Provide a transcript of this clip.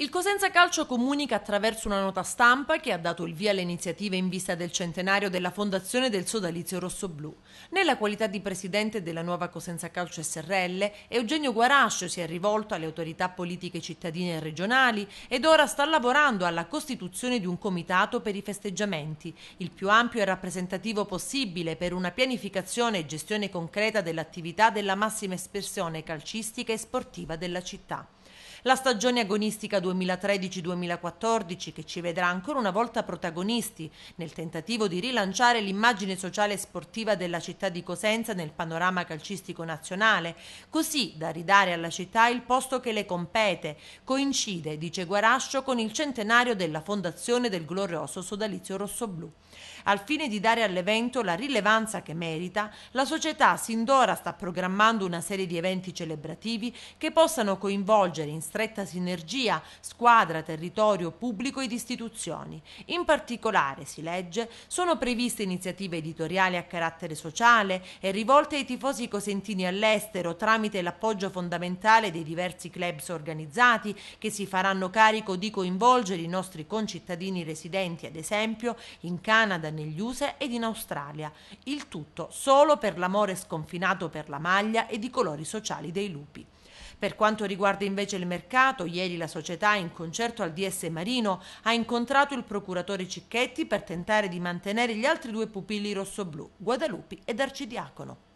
Il Cosenza Calcio comunica attraverso una nota stampa che ha dato il via alle iniziative in vista del centenario della fondazione del sodalizio rossoblù. Nella qualità di presidente della nuova Cosenza Calcio SRL, Eugenio Guarascio si è rivolto alle autorità politiche cittadine e regionali ed ora sta lavorando alla costituzione di un comitato per i festeggiamenti, il più ampio e rappresentativo possibile per una pianificazione e gestione concreta dell'attività della massima espressione calcistica e sportiva della città. La stagione agonistica 2013-2014 che ci vedrà ancora una volta protagonisti nel tentativo di rilanciare l'immagine sociale e sportiva della città di Cosenza nel panorama calcistico nazionale, così da ridare alla città il posto che le compete. Coincide, dice Guarascio, con il centenario della fondazione del glorioso sodalizio rossoblù. Al fine di dare all'evento la rilevanza che merita, la società sin d'ora sta programmando una serie di eventi celebrativi che possano coinvolgere in stretta sinergia squadra, territorio, pubblico ed istituzioni. In particolare, si legge, sono previste iniziative editoriali a carattere sociale e rivolte ai tifosi cosentini all'estero tramite l'appoggio fondamentale dei diversi clubs organizzati che si faranno carico di coinvolgere i nostri concittadini residenti, ad esempio, in Canada, negli USA ed in Australia. Il tutto solo per l'amore sconfinato per la maglia e di colori sociali dei lupi. Per quanto riguarda invece il mercato, ieri la società, in concerto al DS Marino, ha incontrato il procuratore Cicchetti per tentare di mantenere gli altri due pupilli rossoblù, Guadalupi ed Arcidiacono.